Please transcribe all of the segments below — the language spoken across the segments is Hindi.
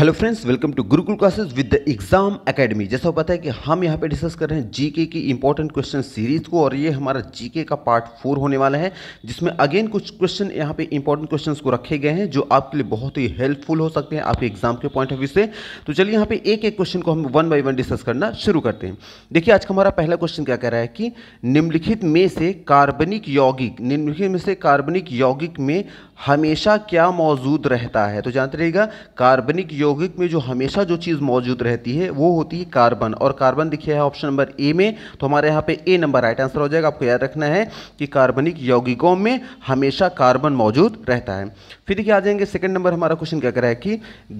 hello friends welcome to Gurukul classes with the exam academy जैसा हो पता है कि हम यहाँ पे डिस्कस कर रहे हैं जीके की इंपॉर्टेंट क्वेश्चन सीरीज को और ये हमारा जीके का पार्ट फोर होने वाला है जिसमें अगेन कुछ क्वेश्चन यहाँ पे इंपॉर्टेंट क्वेश्चंस को रखे गए हैं जो आपके लिए बहुत ही हेल्पफुल हो सकते हैं आपके एग्जाम के पॉइंट ऑफ व्यू से तो चलिए यहाँ पे एक एक क्वेश्चन को हम वन बाई वन डिस्कस करना शुरू करते हैं देखिए आज का हमारा पहला क्वेश्चन क्या कह रहा है कि निम्नलिखित में से कार्बनिक यौगिक निम्नलिखित में से कार्बनिक यौगिक में हमेशा क्या मौजूद रहता है तो जानते रहिएगा कार्बनिक यौगिक में जो हमेशा जो चीज़ मौजूद रहती है वो होती है कार्बन और कार्बन दिखे है ऑप्शन नंबर ए में तो हमारे यहाँ पे ए नंबर राइट आंसर हो जाएगा आपको याद रखना है कि कार्बनिक यौगिकों में हमेशा कार्बन मौजूद रहता है फिर देखिए आ जाएंगे सेकेंड नंबर हमारा क्वेश्चन क्या करा है कि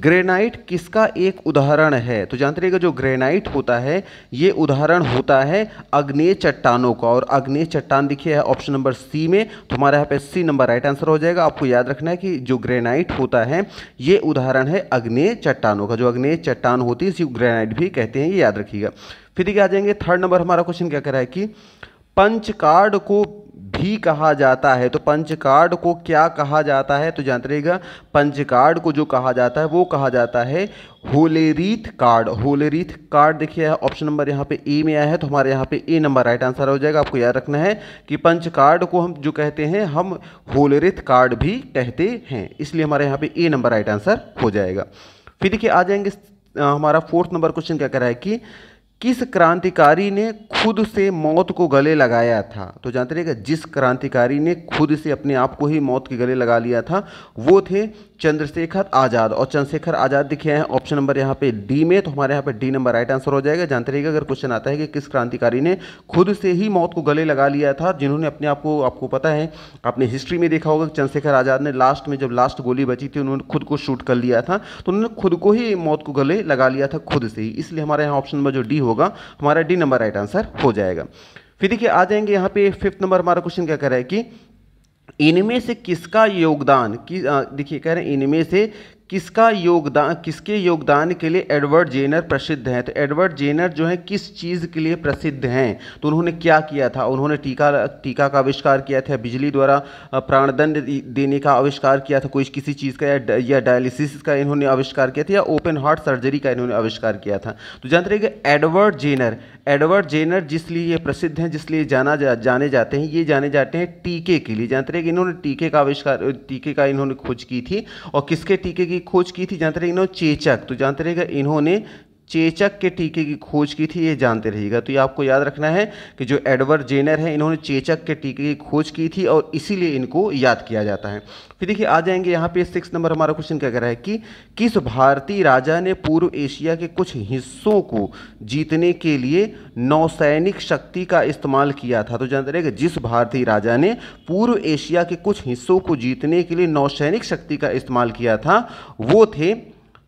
ग्रेनाइट किसका एक उदाहरण है तो जानते रहिएगा जो ग्रेनाइट होता है ये उदाहरण होता है अग्नेय चट्टानों का और अग्नेय चट्टान दिखे है ऑप्शन नंबर सी में तो हमारे यहाँ पे सी नंबर राइट आंसर हो जाएगा आपको याद रखना है कि जो ग्रेनाइट होता है ये उदाहरण है अग्नेय चट्टानों का जो अग्नेय चट्टान होती है इसी ग्रेनाइट भी कहते हैं ये याद रखिएगा फिर देखिए आ जाएंगे थर्ड नंबर हमारा क्वेश्चन क्या रहा है कि पंचकार्ड को भी कहा जाता है तो पंचकार्ड को क्या कहा जाता है तो जानते रहेगा पंचकार्ड को जो कहा जाता है वो कहा जाता है होलेरीथ कार्ड होलेरीथ कार्ड देखिए ऑप्शन नंबर यहाँ पे ए में आया है तो हमारे यहाँ पे ए नंबर राइट आंसर हो जाएगा आपको याद रखना है कि पंच कार्ड को हम जो कहते हैं हम होलेरीथ कार्ड भी कहते हैं इसलिए हमारे यहाँ पे ए नंबर राइट आंसर हो जाएगा फिर देखिए आ जाएंगे हमारा फोर्थ नंबर क्वेश्चन क्या कह रहा है कि किस क्रांतिकारी ने खुद से मौत को गले लगाया था तो जानते रहेगा जिस क्रांतिकारी ने खुद से अपने आप को ही मौत के गले लगा लिया था वो थे चंद्रशेखर आज़ाद और चंद्रशेखर आज़ाद दिखे हैं ऑप्शन नंबर यहाँ पे डी में तो हमारे यहाँ पे डी नंबर राइट आंसर हो जाएगा जानते रहिएगा अगर क्वेश्चन आता है कि किस क्रांतिकारी ने खुद से ही मौत को गले लगा लिया था जिन्होंने अपने आप को आपको पता है आपने हिस्ट्री में देखा होगा चंद्रशेखर आज़ाद ने लास्ट में जब लास्ट गोली बची थी उन्होंने खुद को शूट कर लिया था तो उन्होंने खुद को ही मौत को गले लगा लिया था खुद से ही इसलिए हमारे यहाँ ऑप्शन नंबर जो डी होगा हमारा डी नंबर राइट आंसर हो जाएगा फिर देखिए आ जाएंगे यहाँ पे फिफ्थ नंबर हमारा क्वेश्चन क्या कर रहा है कि इनमें से किसका योगदान कि देखिए कह रहे हैं इनमें से किसका योगदान किसके योगदान के लिए एडवर्ड जेनर प्रसिद्ध हैं तो एडवर्ड जेनर जो है किस चीज़ के लिए प्रसिद्ध हैं तो उन्होंने क्या किया था उन्होंने टीका टीका का आविष्कार किया था बिजली द्वारा प्राणदंड देने का आविष्कार किया था कोई किसी चीज़ का या, या डायलिसिस का इन्होंने आविष्कार किया था या ओपन हार्ट सर्जरी का इन्होंने आविष्कार किया था तो जानते रहिएगा एडवर्ड जेनर एडवर्ड जेनर जिसलिए ये प्रसिद्ध हैं जिसलिए जाना जा, जाने जाते हैं ये जाने जाते हैं टीके के लिए जानते रहिएगा इन्होंने टीके का आविष्कार टीके का इन्होंने खोज की थी और किसके टीके की खोज की थी जानते रहे इन्होंने चेचक तो जानते रहेगा इन्होंने चेचक के टीके की खोज की थी ये जानते रहिएगा तो ये आपको याद रखना है कि जो एडवर्ड जेनर हैं इन्होंने चेचक के टीके की खोज की थी और इसीलिए इनको याद किया जाता है फिर देखिए आ जाएंगे यहाँ पे सिक्स नंबर हमारा क्वेश्चन क्या कह रहा है कि किस भारतीय राजा ने पूर्व एशिया के कुछ हिस्सों को जीतने के लिए नौसैनिक शक्ति का इस्तेमाल किया था तो जानते रहे जिस भारतीय राजा ने पूर्व एशिया के कुछ हिस्सों को जीतने के लिए नौसैनिक शक्ति का इस्तेमाल किया था वो थे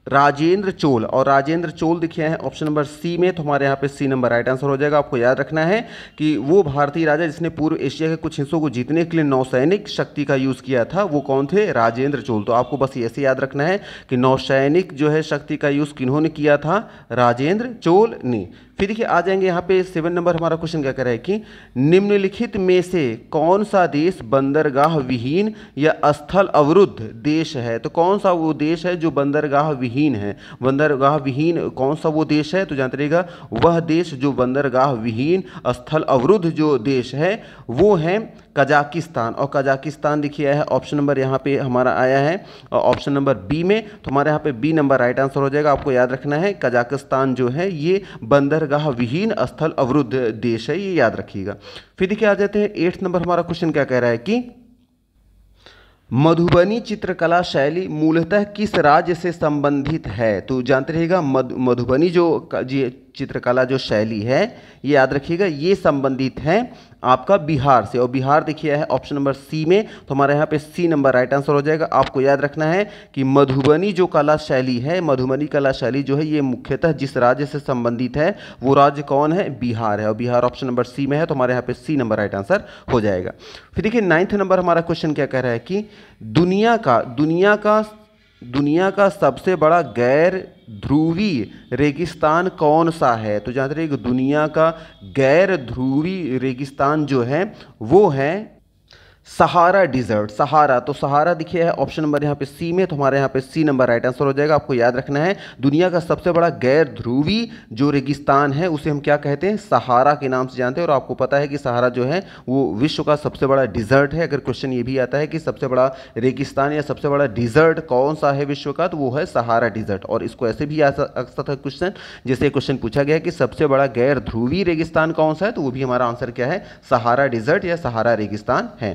राजेंद्र चोल और राजेंद्र चोल दिखे हैं ऑप्शन नंबर सी में तो हमारे यहाँ पे सी नंबर राइट आंसर हो जाएगा आपको याद रखना है कि वो भारतीय राजा जिसने पूर्व एशिया के कुछ हिस्सों को जीतने के लिए नौसैनिक शक्ति का यूज़ किया था वो कौन थे राजेंद्र चोल तो आपको बस ऐसे याद रखना है कि नौसैनिक जो है शक्ति का यूज़ किन्होंने किया था राजेंद्र चोल ने फिर देखिए आ जाएंगे यहाँ पे सेवन नंबर हमारा क्वेश्चन क्या कह रहा है कि निम्नलिखित में से कौन सा देश बंदरगाह विहीन या स्थल अवरुद्ध देश है तो कौन सा वो देश है जो बंदरगाह विहीन है बंदरगाह विहीन कौन सा वो देश है तो जानते रहेगा वह देश जो बंदरगाह विहीन स्थल अवरुद्ध जो देश है वो है कजाकिस्तान और कजाकिस्तान लिखी है ऑप्शन नंबर यहाँ पे हमारा आया है ऑप्शन नंबर बी में तो हमारे यहाँ पे बी नंबर राइट आंसर हो जाएगा आपको याद रखना है कजाकिस्तान जो है ये बंदरगाह विहीन स्थल अवरुद्ध देश है ये याद रखिएगा फिर देखिए आ जाते हैं एट्थ नंबर हमारा क्वेश्चन क्या कह रहा है कि मधुबनी चित्रकला शैली मूलतः किस राज्य से संबंधित है तो जानते रहेगा मधुबनी जो चित्रकला जो शैली है ये याद रखिएगा ये संबंधित है आपका बिहार से और बिहार देखिए है ऑप्शन नंबर सी में तो हमारे यहाँ पे सी नंबर राइट आंसर हो जाएगा आपको याद रखना है कि मधुबनी जो कला शैली है मधुबनी कला शैली जो है ये मुख्यतः जिस राज्य से संबंधित है वो राज्य कौन है बिहार है और बिहार ऑप्शन नंबर सी में है तो हमारे यहाँ पे सी नंबर राइट आंसर हो जाएगा फिर देखिए नाइन्थ नंबर हमारा क्वेश्चन क्या कह रहा है कि दुनिया का दुनिया का दुनिया का सबसे बड़ा गैर ध्रुवी रेगिस्तान कौन सा है तो याद रहे दुनिया का गैर ध्रुवी रेगिस्तान जो है वो है सहारा डिजर्ट सहारा तो सहारा दिखे है ऑप्शन नंबर यहाँ पे सी में तो हमारे यहाँ पे सी नंबर राइट आंसर हो जाएगा आपको याद रखना है दुनिया का सबसे बड़ा गैर ध्रुवी जो रेगिस्तान है उसे हम क्या कहते हैं सहारा के नाम से जानते हैं और आपको पता है कि सहारा जो है वो विश्व का सबसे बड़ा डिजर्ट है अगर क्वेश्चन ये भी आता है कि सबसे बड़ा रेगिस्तान या सबसे बड़ा डिजर्ट कौन सा है विश्व का तो वो है सहारा डिजर्ट और इसको ऐसे भी आता था क्वेश्चन जैसे क्वेश्चन पूछा गया कि सबसे बड़ा गैर ध्रुवी रेगिस्तान कौन सा है तो वो भी हमारा आंसर क्या है सहारा डिजर्ट या सहारा रेगिस्तान है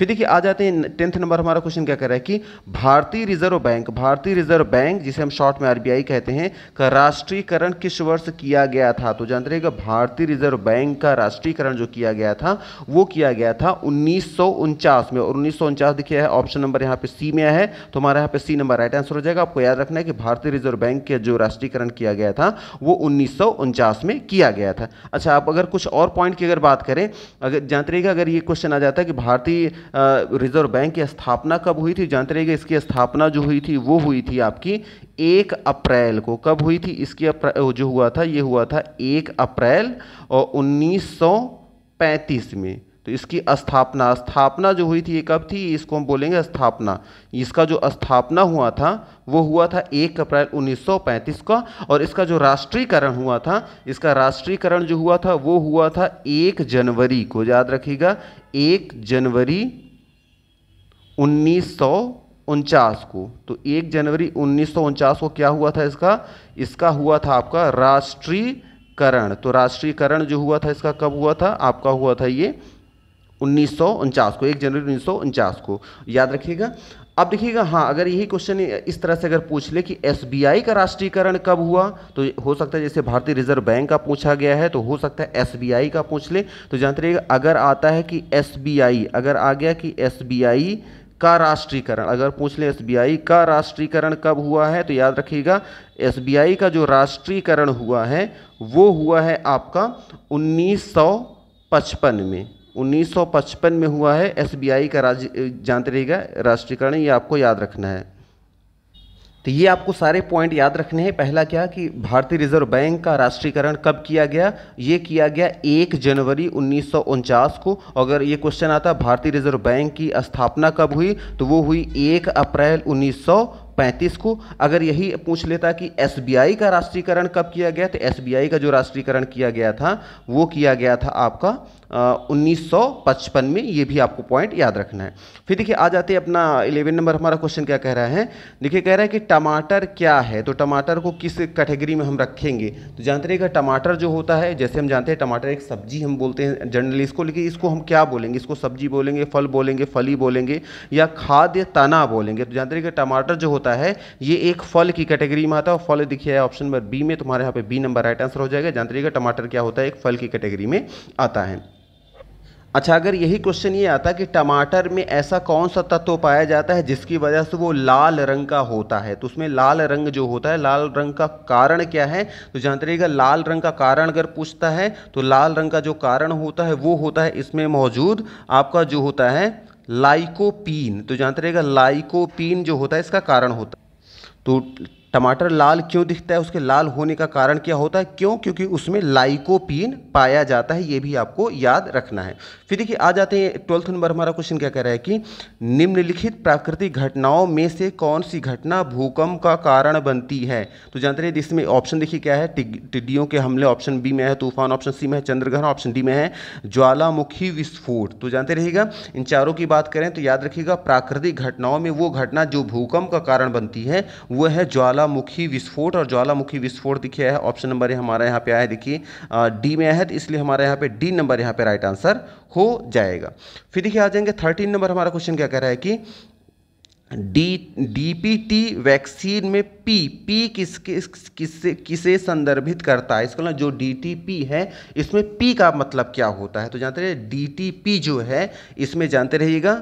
फिर देखिए आ जाते हैं टेंथ नंबर हमारा क्वेश्चन क्या कह रहा है कि भारतीय रिजर्व बैंक भारतीय रिजर्व बैंक जिसे हम शॉर्ट में आरबीआई कहते हैं का राष्ट्रीयकरण किस वर्ष किया गया था तो जानते रहेगा भारतीय रिजर्व बैंक का राष्ट्रीयकरण जो किया गया था वो किया गया था उन्नीस में और उन्नीस देखिए ऑप्शन नंबर यहाँ पे सी में है तो हमारा यहाँ पे सी नंबर राइट आंसर हो जाएगा आपको याद रखना है कि भारतीय रिजर्व बैंक के जो राष्ट्रीयकरण किया गया था वो उन्नीस में किया गया था अच्छा आप अगर कुछ और पॉइंट की अगर बात करें अगर जानते रहिएगा अगर ये क्वेश्चन आ जाता है कि भारतीय रिजर्व बैंक की स्थापना कब हुई थी जानते रहिएगा इसकी स्थापना जो हुई थी वो हुई थी आपकी एक अप्रैल को कब हुई थी इसकी जो हुआ था ये हुआ था एक अप्रैल और उन्नीस में तो इसकी स्थापना स्थापना जो हुई थी ये कब थी इसको हम बोलेंगे स्थापना इसका जो स्थापना हुआ था वो हुआ था एक अप्रैल 1935 का और इसका जो राष्ट्रीयकरण हुआ था इसका राष्ट्रीयकरण जो हुआ था वो हुआ था एक जनवरी को याद रखिएगा एक जनवरी उन्नीस उनचास को तो एक जनवरी उन्नीस को क्या हुआ था इसका इसका हुआ था आपका राष्ट्रीयकरण तो राष्ट्रीयकरण जो हुआ था इसका कब हुआ था आपका हुआ था ये उन्नीस को एक जनवरी उन्नीस को याद रखिएगा अब देखिएगा हाँ अगर यही क्वेश्चन इस तरह से अगर पूछ ले कि एसबीआई का राष्ट्रीयकरण कब हुआ तो हो सकता है जैसे भारतीय रिजर्व बैंक का पूछा गया है तो हो सकता है एसबीआई का पूछ ले तो जानते रहिएगा अगर आता है कि एसबीआई अगर आ गया कि एसबीआई का राष्ट्रीयकरण अगर पूछ ले एसबीआई का राष्ट्रीयकरण कब हुआ है तो याद रखिएगा एस का जो राष्ट्रीयकरण हुआ है वो हुआ है आपका उन्नीस में 1955 में हुआ है एसबीआई का राज्य जानते रहेगा राष्ट्रीयकरण ये आपको याद रखना है तो ये आपको सारे पॉइंट याद रखने हैं पहला क्या कि भारतीय रिजर्व बैंक का राष्ट्रीयकरण कब किया गया ये किया गया एक जनवरी उन्नीस को अगर ये क्वेश्चन आता भारतीय रिजर्व बैंक की स्थापना कब हुई तो वो हुई एक अप्रैल उन्नीस पैंतीस को अगर यही पूछ लेता कि एस का राष्ट्रीयकरण कब किया गया तो एस का जो राष्ट्रीयकरण किया गया था वो किया गया था आपका उन्नीस में ये भी आपको पॉइंट याद रखना है फिर देखिए आ जाते हैं अपना इलेवन नंबर हमारा क्वेश्चन क्या कह रहा है देखिए कह रहा है कि टमाटर क्या है तो टमाटर को किस कैटेगरी में हम रखेंगे तो जानते रहिएगा टमाटर जो होता है जैसे हम जानते हैं टमाटर एक सब्जी हम बोलते हैं जनरली इसको लेकिन इसको हम क्या बोलेंगे इसको सब्जी बोलेंगे फल बोलेंगे फली बोलेंगे या खाद्य तना बोलेंगे तो जानते रहिएगा टमाटर जो होता है ये एक फल की कैटेगरी में आता है फल दिखिए ऑप्शन नंबर बी में तुम्हारे यहाँ पे बी नंबर राइट आंसर हो जाएगा जानते रहिएगा टमाटर क्या होता है एक फल की कैटेगरी में आता है अच्छा अगर यही क्वेश्चन ये आता कि टमाटर में ऐसा कौन सा तत्व पाया जाता है जिसकी वजह से वो लाल रंग का होता है तो उसमें लाल रंग जो होता है लाल रंग का कारण क्या है तो जानते रहिएगा लाल रंग का कारण अगर पूछता है तो लाल रंग का जो कारण होता है वो होता है इसमें मौजूद आपका जो होता है लाइकोपीन तो जानते रहेगा लाइकोपीन जो होता है इसका कारण होता है तो टमाटर लाल क्यों दिखता है उसके लाल होने का कारण क्या होता है क्यों क्योंकि उसमें लाइकोपीन पाया जाता है ये भी आपको याद रखना है फिर देखिए आ जाते हैं ट्वेल्थ नंबर हमारा क्वेश्चन क्या कह रहा है कि निम्नलिखित प्राकृतिक घटनाओं में से कौन सी घटना भूकंप का कारण बनती है तो जानते रहिए इसमें ऑप्शन देखिए क्या है टिड्डियों के हमले ऑप्शन बी में है तूफान ऑप्शन सी में है चंद्रग्रहण ऑप्शन डी में है ज्वालामुखी विस्फोट तो जानते रहिएगा इन चारों की बात करें तो याद रखिएगा प्राकृतिक घटनाओं में वो घटना जो भूकंप का कारण बनती है वह है ज्वाला ज्वालामुखी विस्फोट और ज्वालामुखी विस्फोट दिखे है ऑप्शन नंबर हमारा यहाँ पे आया है देखिए डी में आया है तो इसलिए हमारे यहाँ पे डी नंबर यहाँ पे राइट आंसर हो जाएगा फिर देखिए आ जाएंगे थर्टीन नंबर हमारा क्वेश्चन क्या कह रहा है कि डी डीपीटी वैक्सीन में पी पी किसके किसे किसे संदर्भित करता है इसको ना मतलब जो डीटीपी है इसमें पी का मतलब क्या होता है तो जानते रहिए डीटीपी जो है इसमें जानते रहिएगा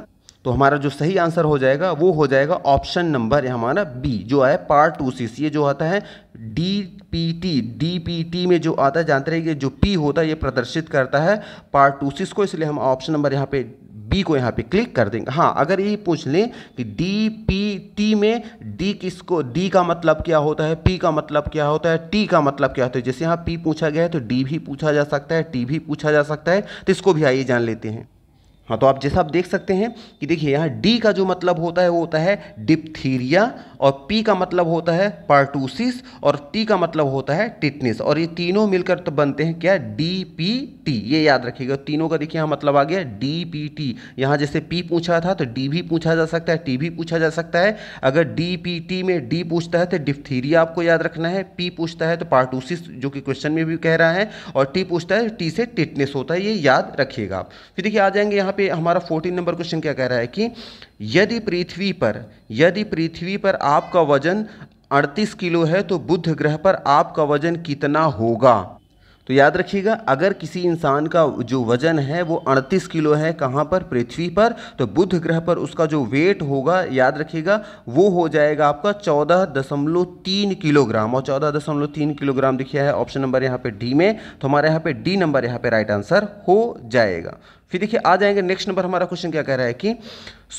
तो हमारा जो सही आंसर हो जाएगा वो हो जाएगा ऑप्शन नंबर हमारा बी जो है पार्ट टू सी सी जो आता है D P T D P T में जो आता है जानते रहिए जो पी होता है ये प्रदर्शित करता है पार्ट टू सीस को इसलिए हम ऑप्शन नंबर यहाँ पे बी को यहाँ पे क्लिक कर देंगे हाँ अगर ये पूछ लें कि डी पी टी में डी किसको डी का मतलब क्या होता है पी का मतलब क्या होता है टी का मतलब क्या होता है जैसे यहाँ पी पूछा गया है तो डी भी पूछा जा सकता है टी भी पूछा जा सकता है तो इसको भी आइए जान लेते हैं हाँ तो आप जैसा आप देख सकते हैं कि देखिए यहाँ डी का जो मतलब होता है वो होता है डिप्थीरिया और पी का मतलब होता है पार्टूसिस और टी का मतलब होता है टिटनेस और ये तीनों मिलकर तो बनते हैं क्या डी पी टी ये याद रखिएगा तीनों का देखिए यहाँ मतलब आ गया डी पी टी यहाँ जैसे पी पूछा था तो डी भी पूछा जा सकता है टी भी पूछा जा सकता है अगर डी पी टी में डी पूछता है तो डिप्थीरिया आपको याद रखना है पी पूछता है तो पार्टूसिस जो कि क्वेश्चन में भी कह रहा है और टी पूछता है टी से टिटनेस होता है ये याद रखिएगा आप फिर देखिए आ जाएंगे यहाँ पे हमारा फोर्टीन नंबर क्वेश्चन क्या कह रहा है कि यदि पृथ्वी पर यदि पृथ्वी पर आपका वजन 38 किलो है तो बुध ग्रह पर आपका वजन कितना होगा तो याद रखिएगा अगर किसी इंसान का जो वजन है वो 38 किलो है कहाँ पर पृथ्वी पर तो बुध ग्रह पर उसका जो वेट होगा याद रखिएगा वो हो जाएगा आपका 14.3 किलोग्राम और 14.3 किलोग्राम दिखाया है ऑप्शन नंबर यहाँ पे डी में तो हमारे यहाँ पे डी नंबर यहाँ पे राइट आंसर हो जाएगा फिर देखिए आ जाएंगे नेक्स्ट नंबर हमारा क्वेश्चन क्या कह रहा है कि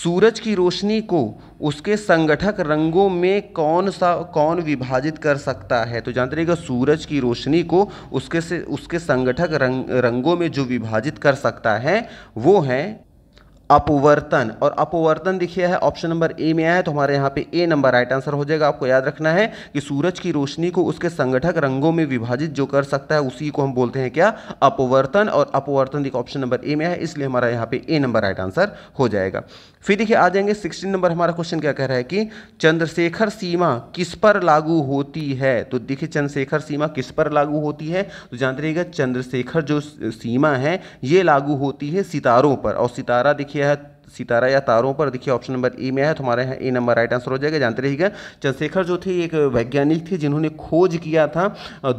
सूरज की रोशनी को उसके संगठक रंगों में कौन सा कौन विभाजित कर सकता है तो जानते रहिएगा सूरज की रोशनी को उसके से उसके संगठक रंग रंगों में जो विभाजित कर सकता है वो है अपवर्तन और अपवर्तन देखिए है ऑप्शन नंबर ए में आया है तो हमारे यहाँ पे ए नंबर राइट आंसर हो जाएगा आपको याद रखना है कि सूरज की रोशनी को उसके संगठक रंगों में विभाजित जो कर सकता है उसी को हम बोलते हैं क्या अपवर्तन और अपवर्तन देखिए ऑप्शन नंबर ए में है इसलिए हमारा यहाँ पे ए नंबर राइट आंसर हो जाएगा फिर देखिए आ जाएंगे सिक्सटीन नंबर हमारा क्वेश्चन क्या कह रहा है कि चंद्रशेखर सीमा किस पर लागू होती है तो देखिए चंद्रशेखर सीमा किस पर लागू होती है तो जानते रहिएगा चंद्रशेखर जो सीमा है ये लागू होती है सितारों पर और सितारा देखिए है सितारा या तारों पर देखिए ऑप्शन नंबर ए में है तो हमारे यहाँ ए नंबर राइट आंसर हो जाएगा जानते रहिएगा चंद्रशेखर जो थे एक वैज्ञानिक थे जिन्होंने खोज किया था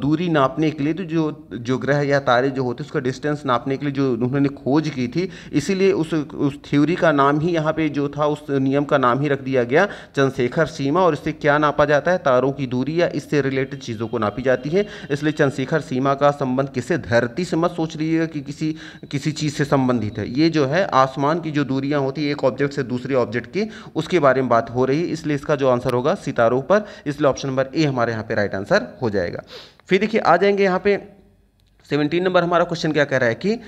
दूरी नापने के लिए तो जो जो ग्रह या तारे जो होते उसका डिस्टेंस नापने के लिए जो उन्होंने खोज की थी इसीलिए उस उस थ्योरी का नाम ही यहाँ पे जो था उस नियम का नाम ही रख दिया गया चंद्रशेखर सीमा और इससे क्या नापा जाता है तारों की दूरी या इससे रिलेटेड चीज़ों को नापी जाती है इसलिए चंद्रशेखर सीमा का संबंध किसे धरती से मत सोच लीजिएगा कि किसी किसी चीज़ से संबंधित है ये जो है आसमान की जो दूरियाँ ट्रांजिशन होती है एक ऑब्जेक्ट से दूसरे ऑब्जेक्ट की उसके बारे में बात हो रही है इसलिए इसका जो आंसर होगा सितारों पर इसलिए ऑप्शन नंबर ए हमारे यहाँ पे राइट आंसर हो जाएगा फिर देखिए आ जाएंगे यहाँ पे सेवनटीन नंबर हमारा क्वेश्चन क्या कह रहा है कि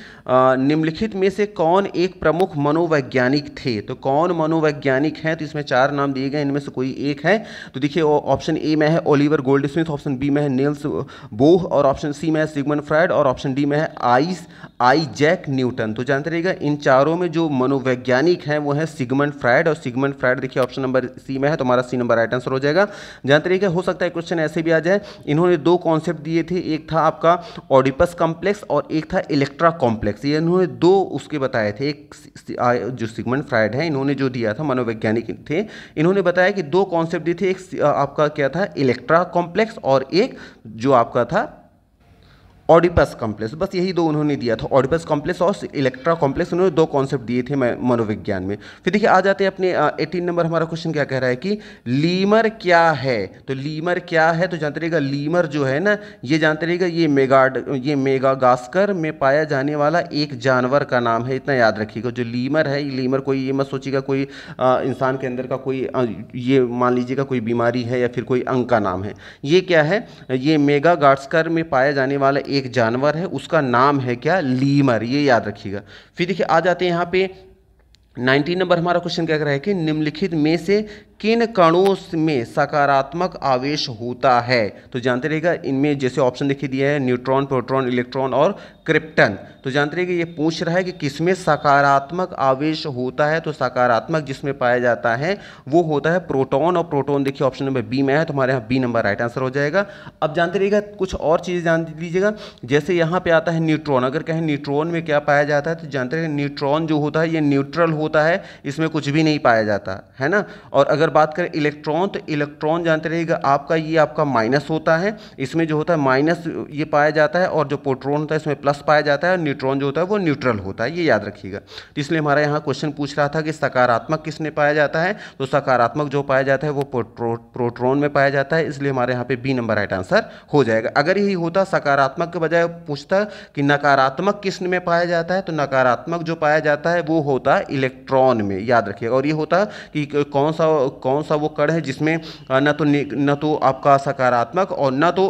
निम्नलिखित में से कौन एक प्रमुख मनोवैज्ञानिक थे तो कौन मनोवैज्ञानिक हैं तो इसमें चार नाम दिए गए इनमें से कोई एक है तो देखिए ऑप्शन ए में है Oliver Goldsmith option B में है नेल्स बोह और ऑप्शन सी में है सिगमन फ्राइड और ऑप्शन डी में है आइस आई जैक न्यूटन तो जानते रहिएगा इन चारों में जो मनोवैज्ञानिक हैं वो है सिगमन फ्राइड और सिगमन फ्राइड देखिए ऑप्शन नंबर सी में है तो हमारा सी नंबर राइट आंसर हो जाएगा जानते रहिएगा हो सकता है क्वेश्चन ऐसे भी आ जाए इन्होंने दो कॉन्सेप्ट दिए थे एक था आपका ऑडिपस ओडस कॉम्प्लेक्स और एक था इलेक्ट्रा कॉम्प्लेक्स ये इन्होंने दो उसके बताए थे एक जो सिगमेंट फ्राइड है इन्होंने जो दिया था मनोवैज्ञानिक थे इन्होंने बताया कि दो कॉन्सेप्ट दिए थे एक आपका क्या था इलेक्ट्रा कॉम्प्लेक्स और एक जो आपका था ऑडिपस कॉम्प्लेक्स बस यही दो उन्होंने दिया था ऑडिपस कॉम्प्लेक्स और इलेक्ट्रा कॉम्प्लेक्स उन्होंने दो कॉन्सेप्ट दिए थे मनोविज्ञान में फिर देखिए आ जाते हैं अपने एटीन नंबर हमारा क्वेश्चन क्या कह रहा है कि लीमर क्या है तो लीमर क्या है तो जानते रहेगा लीमर जो है ना ये जानते रहेगा ये मेगाड ये मेगा गास्कर में पाया जाने वाला एक जानवर का नाम है इतना याद रखिएगा जो लीमर है लीमर कोई ये मत सोचिएगा कोई इंसान के अंदर का कोई ये मान लीजिएगा कोई बीमारी है या फिर कोई अंग का नाम है ये क्या है ये मेगा गास्कर में पाया जाने वाला एक एक जानवर है उसका नाम है क्या लीमर ये याद रखिएगा फिर देखिए आ जाते हैं यहाँ पे नाइनटीन नंबर हमारा क्वेश्चन क्या कह रहा है कि निम्नलिखित में से किन कणों में सकारात्मक आवेश होता है तो जानते रहेगा इनमें जैसे ऑप्शन देखिए दिया है न्यूट्रॉन प्रोटॉन इलेक्ट्रॉन और क्रिप्टन तो जानते रहिएगा ये पूछ रहा है कि किसमें सकारात्मक आवेश होता है तो सकारात्मक जिसमें पाया जाता है वो होता है प्रोटॉन और प्रोटॉन देखिए ऑप्शन नंबर बी में है तो हमारे यहाँ बी नंबर राइट आंसर हो जाएगा अब जानते रहेगा कुछ और चीज़ जान लीजिएगा जैसे यहाँ पर आता है न्यूट्रॉन अगर कहें न्यूट्रॉन में क्या पाया जाता है तो जानते रहेगा न्यूट्रॉन जो होता है ये न्यूट्रल होता है इसमें कुछ भी नहीं पाया जाता है ना और अगर बात करें इलेक्ट्रॉन तो इलेक्ट्रॉन जानते रहिएगा आपका ये आपका माइनस होता है इसमें जो होता है माइनस ये पाया जाता है और जो प्रोट्रॉन होता है इसमें प्लस पाया जाता है और न्यूट्रॉन जो होता है वो न्यूट्रल होता है ये याद रखिएगा तो इसलिए हमारा यहाँ क्वेश्चन पूछ रहा था कि सकारात्मक किसने पाया जाता है तो सकारात्मक जो पाया जाता है वो प्रोट्रॉन में पाया जाता है इसलिए हमारे यहाँ पे बी नंबर राइट आंसर हो जाएगा अगर यही होता सकारात्मक के बजाय पूछता कि नकारात्मक किस में पाया जाता है तो नकारात्मक जो पाया जाता है वो होता है इलेक्ट्रॉन में याद रखिएगा और ये होता कि कौन सा कौन सा वो कण है जिसमें न तो न तो आपका सकारात्मक और न तो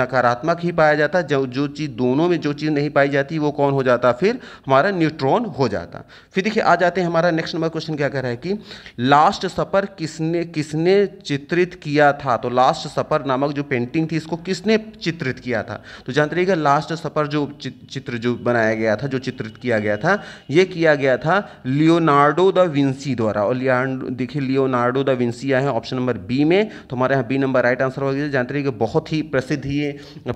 नकारात्मक ही पाया जाता जो जो चीज़ दोनों में जो चीज़ नहीं पाई जाती वो कौन हो जाता फिर हमारा न्यूट्रॉन हो जाता फिर देखिए आ जाते हैं हमारा नेक्स्ट नंबर क्वेश्चन क्या कह रहा है कि लास्ट सफ़र किसने किसने चित्रित किया था तो लास्ट सफ़र नामक जो पेंटिंग थी इसको किसने चित्रित किया था तो जानते रहिएगा लास्ट सफ़र जो चित्र जो बनाया गया था जो चित्रित किया गया था ये किया गया था लियोनार्डो द विंसी द्वारा और लियान देखिए लियोनार्डो दा विंसी आए हैं ऑप्शन नंबर बी में तो हमारे यहाँ बी नंबर राइट आंसर हो गया जानते रहिए कि बहुत ही प्रसिद्ध ये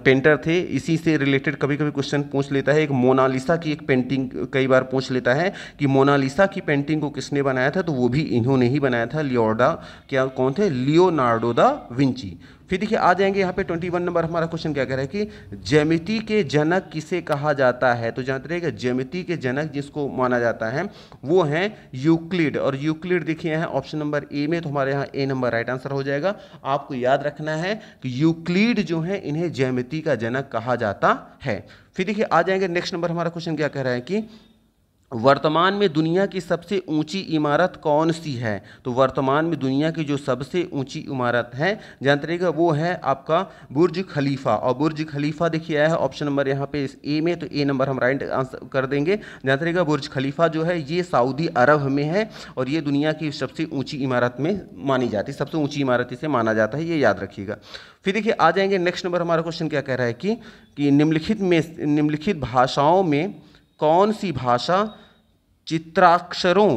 पेंटर थे इसी से रिलेटेड कभी कभी क्वेश्चन पूछ लेता है एक मोनालिसा की एक पेंटिंग कई बार पूछ लेता है कि मोनालिसा की पेंटिंग को किसने बनाया था तो वो भी इन्होंने ही बनाया था लियोडा क्या कौन थे लियोनार्डो दा विंची फिर देखिए आ जाएंगे यहाँ पे 21 नंबर हमारा क्वेश्चन क्या कह रहा है कि ज्यामिति के जनक किसे कहा जाता है तो जानते रहेगा ज्यामिति के जनक जिसको माना जाता है वो है यूक्लिड और यूक्लिड देखिए यहाँ ऑप्शन नंबर ए में तो हमारे यहाँ ए नंबर राइट आंसर हो जाएगा आपको याद रखना है कि यूक्लिड जो है इन्हें ज्यामिति का जनक कहा जाता है फिर देखिए आ जाएंगे नेक्स्ट नंबर हमारा क्वेश्चन क्या कह रहा है कि वर्तमान में दुनिया की सबसे ऊंची इमारत कौन सी है तो वर्तमान में दुनिया की जो सबसे ऊंची इमारत है जानते रहेगा वो है आपका बुर्ज खलीफा और बुर्ज खलीफा देखिए आया है ऑप्शन नंबर यहाँ पे इस ए में तो ए नंबर हम राइट आंसर कर देंगे जानते रहेगा बुर्ज खलीफा जो है ये सऊदी अरब में है और ये दुनिया की सबसे ऊँची इमारत में मानी जाती है सबसे ऊँची इमारत इसे माना जाता है ये याद रखिएगा फिर देखिए आ जाएंगे नेक्स्ट नंबर हमारा क्वेश्चन क्या कह रहा है कि, कि निम्नलिखित में निम्नलिखित भाषाओं में कौन सी भाषा चित्राक्षरों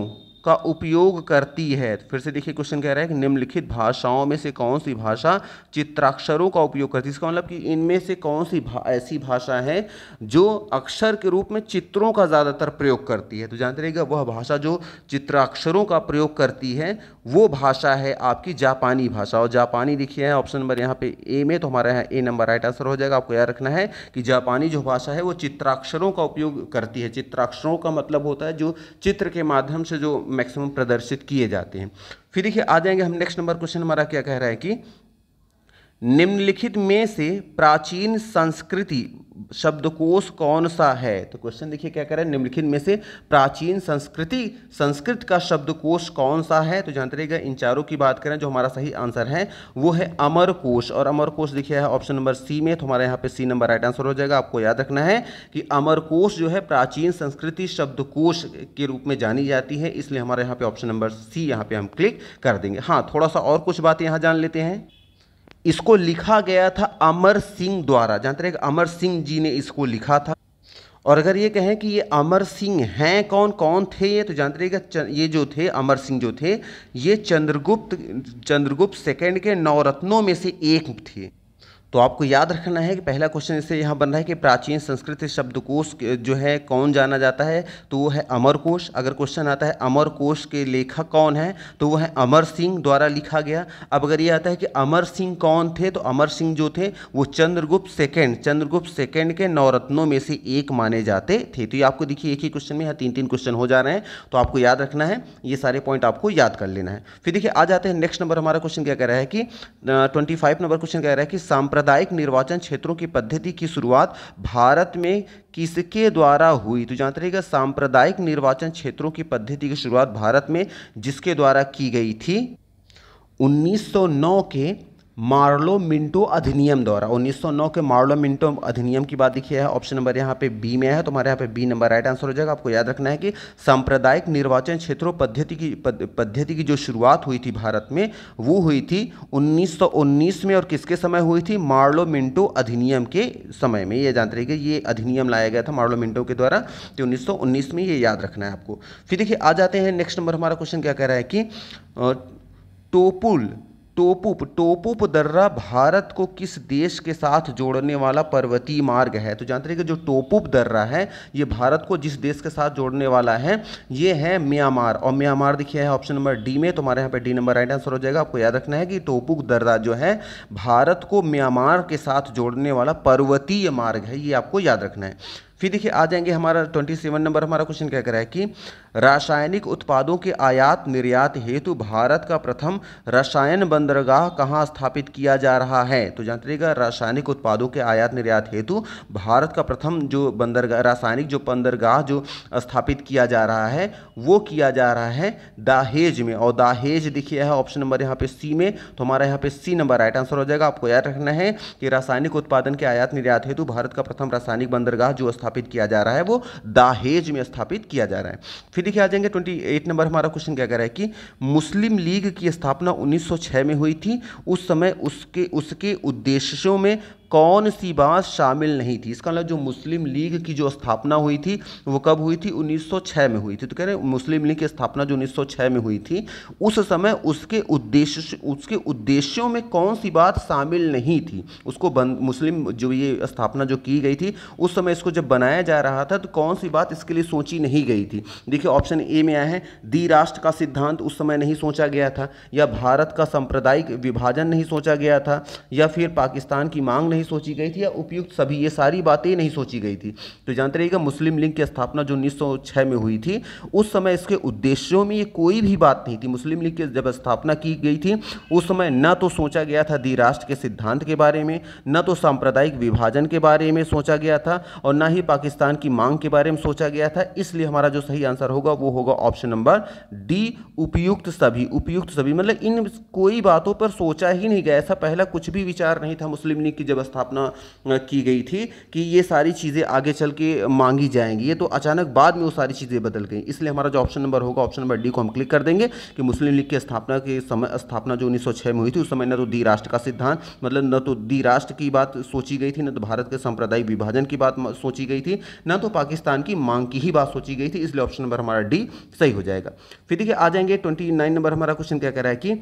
का उपयोग करती है फिर से देखिए क्वेश्चन कह रहा है कि निम्नलिखित भाषाओं में से कौन सी भाषा चित्राक्षरों का उपयोग करती है इसका मतलब कि इनमें से कौन सी भा, ऐसी भाषा है जो अक्षर के रूप में चित्रों का ज़्यादातर प्रयोग करती है तो जानते रहिएगा वह भाषा जो चित्राक्षरों का प्रयोग करती है वो भाषा है आपकी जापानी भाषा और जापानी लिखी है ऑप्शन नंबर यहाँ पे ए में तो हमारा यहाँ ए नंबर राइट आंसर हो जाएगा आपको याद रखना है कि जापानी जो भाषा है वो चित्राक्षरों का उपयोग करती है चित्राक्षरों का मतलब होता है जो चित्र के माध्यम से जो मैक्सिमम प्रदर्शित किए जाते हैं फिर देखिए आ जाएंगे हम नेक्स्ट नंबर क्वेश्चन हमारा क्या कह रहा है कि निम्नलिखित में से प्राचीन संस्कृति शब्दकोश कौन सा है तो क्वेश्चन देखिए क्या कह निम्नलिखित में से प्राचीन संस्कृति संस्कृत का शब्दकोश कौन सा है तो जानते रहेगा इन चारों की बात करें जो हमारा सही आंसर है वो है अमरकोश और अमरकोश देखिए है ऑप्शन नंबर सी में तो हमारे यहाँ पे सी नंबर राइट आंसर हो जाएगा आपको याद रखना है कि अमरकोश जो है प्राचीन संस्कृति शब्दकोश के रूप में जानी जाती है इसलिए हमारे यहाँ पे ऑप्शन नंबर सी यहाँ पे हम क्लिक कर देंगे हाँ थोड़ा सा और कुछ बात यहाँ जान लेते हैं इसको लिखा गया था अमर सिंह द्वारा जानते रहे अमर सिंह जी ने इसको लिखा था और अगर ये कहें कि ये अमर सिंह हैं कौन कौन थे ये तो जानते रहेगा ये जो थे अमर सिंह जो थे ये चंद्रगुप्त चंद्रगुप्त सेकंड के नवरत्नों में से एक थे तो आपको याद रखना है कि पहला क्वेश्चन इससे यहाँ बन रहा है कि प्राचीन संस्कृत शब्दकोश जो है कौन जाना जाता है तो वो है अमरकोश अगर क्वेश्चन आता है अमरकोश के लेखक कौन है तो वो है अमर सिंह द्वारा लिखा गया अब अगर ये आता है कि अमर सिंह कौन थे तो अमर सिंह जो थे वो चंद्रगुप्त सेकेंड चंद्रगुप्त सेकेंड के नवरत्नों में से एक माने जाते थे तो ये आपको देखिए एक ही क्वेश्चन में यहाँ तीन तीन क्वेश्चन हो जा रहे हैं तो आपको याद रखना है ये सारे पॉइंट आपको याद कर लेना है फिर देखिए आ जाते हैं नेक्स्ट नंबर हमारा क्वेश्चन क्या कह रहा है कि ट्वेंटी नंबर क्वेश्चन कह रहा है कि सांप्रत सांप्रदायिक निर्वाचन क्षेत्रों की पद्धति की शुरुआत भारत में किसके द्वारा हुई तो जानते रहेगा सांप्रदायिक निर्वाचन क्षेत्रों की पद्धति की शुरुआत भारत में जिसके द्वारा की गई थी 1909 के मार्लो मिंटो अधिनियम द्वारा 1909 के मार्लो मिंटो अधिनियम की बात लिखी है ऑप्शन नंबर यहाँ पे बी में है तो हमारे यहाँ पे बी नंबर राइट आंसर हो जाएगा आपको याद रखना है कि सांप्रदायिक निर्वाचन क्षेत्रों पद्धति की पद्धति की जो शुरुआत हुई थी भारत में वो हुई थी 1919 में और किसके समय हुई थी मार्लो मिंटो अधिनियम के समय में ये जानते रहिए ये अधिनियम लाया गया था मार्लो मिंटो के द्वारा तो उन्नीस में ये याद रखना है आपको फिर देखिए आ जाते हैं नेक्स्ट नंबर हमारा क्वेश्चन क्या कह रहा है कि टोपुल टोपुप टोपुप दर्रा भारत को किस देश के साथ जोड़ने वाला पर्वतीय मार्ग है तो जानते हैं कि जो टोपुप दर्रा है ये भारत को जिस देश के साथ जोड़ने वाला है ये है म्यांमार और म्यांमार देखिए है ऑप्शन नंबर डी में तुम्हारे यहाँ पे डी नंबर राइट आंसर हो जाएगा आपको याद रखना है कि टोपुप दर्रा जो है भारत को म्यांमार के साथ जोड़ने वाला पर्वतीय मार्ग है ये आपको याद रखना है फिर देखिए आ जाएंगे हमारा ट्वेंटी सेवन नंबर हमारा क्वेश्चन क्या करा है कि रासायनिक उत्पादों के आयात निर्यात हेतु भारत का प्रथम रसायन बंदरगाह कहाँ स्थापित किया जा रहा है तो जानते रहेगा रासायनिक उत्पादों के आयात निर्यात हेतु भारत का प्रथम जो बंदरगाह रासायनिक जो बंदरगाह जो स्थापित किया जा रहा है वो किया जा रहा है दाहेज में और दाहेज देखिए है ऑप्शन नंबर यहाँ पे सी में तो हमारा यहाँ पे सी नंबर राइट आंसर हो जाएगा आपको याद रखना है कि रासायनिक उत्पादन के आयात निर्यात हेतु भारत का प्रथम रासायनिक बंदरगाह जो स्थापित स्थापित किया जा रहा है वो दाहेज में स्थापित किया जा रहा है फिर देखिए आ जाएंगे ट्वेंटी एट नंबर हमारा क्वेश्चन क्या कह रहा है कि मुस्लिम लीग की स्थापना 1906 में हुई थी उस समय उसके उसके उद्देश्यों में कौन सी बात शामिल नहीं थी इसका मतलब जो मुस्लिम लीग की जो स्थापना हुई थी वो कब हुई थी 1906 में हुई थी तो कह रहे मुस्लिम लीग की स्थापना जो 1906 में हुई थी उस समय उसके उद्देश्य उसके उद्देश्यों में कौन सी बात शामिल नहीं थी उसको बन, मुस्लिम जो ये स्थापना जो की गई थी उस समय इसको जब बनाया जा रहा था तो कौन सी बात इसके लिए सोची नहीं गई थी देखिए ऑप्शन ए में आया है दी राष्ट्र का सिद्धांत उस समय नहीं सोचा गया था या भारत का सांप्रदायिक विभाजन नहीं सोचा गया था या फिर पाकिस्तान की मांग नहीं नहीं सोची गई थी या उपयुक्त सभी ये सारी बातें नहीं सोची गई थी तो जानते रहिएगा मुस्लिम लीग की स्थापना जो उन्नीस में हुई थी उस समय इसके उद्देश्यों में ये कोई भी बात नहीं थी मुस्लिम लीग की जब स्थापना की गई थी उस समय न तो सोचा गया था दी राष्ट्र के सिद्धांत के बारे में न तो साम्प्रदायिक विभाजन के बारे में सोचा गया था और ना ही पाकिस्तान की मांग के बारे में सोचा गया था इसलिए हमारा जो सही आंसर होगा वो होगा ऑप्शन नंबर डी उपयुक्त सभी उपयुक्त सभी मतलब इन कोई बातों पर सोचा ही नहीं गया ऐसा पहला कुछ भी विचार नहीं था मुस्लिम लीग की जब स्थापना की गई थी कि ये सारी चीज़ें आगे चल के मांगी जाएंगी ये तो अचानक बाद में वो सारी चीज़ें बदल गई इसलिए हमारा जो ऑप्शन नंबर होगा ऑप्शन नंबर डी को हम क्लिक कर देंगे कि मुस्लिम लीग की स्थापना के समय स्थापना जो उन्नीस में हुई थी उस समय न तो दी राष्ट्र का सिद्धांत मतलब न तो दी राष्ट्र की बात सोची गई थी न तो भारत के सांप्रदायिक विभाजन की बात सोची गई थी न तो पाकिस्तान की मांग की ही बात सोची गई थी इसलिए ऑप्शन नंबर हमारा डी सही हो जाएगा फिर देखिए आ जाएंगे ट्वेंटी नंबर हमारा क्वेश्चन क्या कह रहा है कि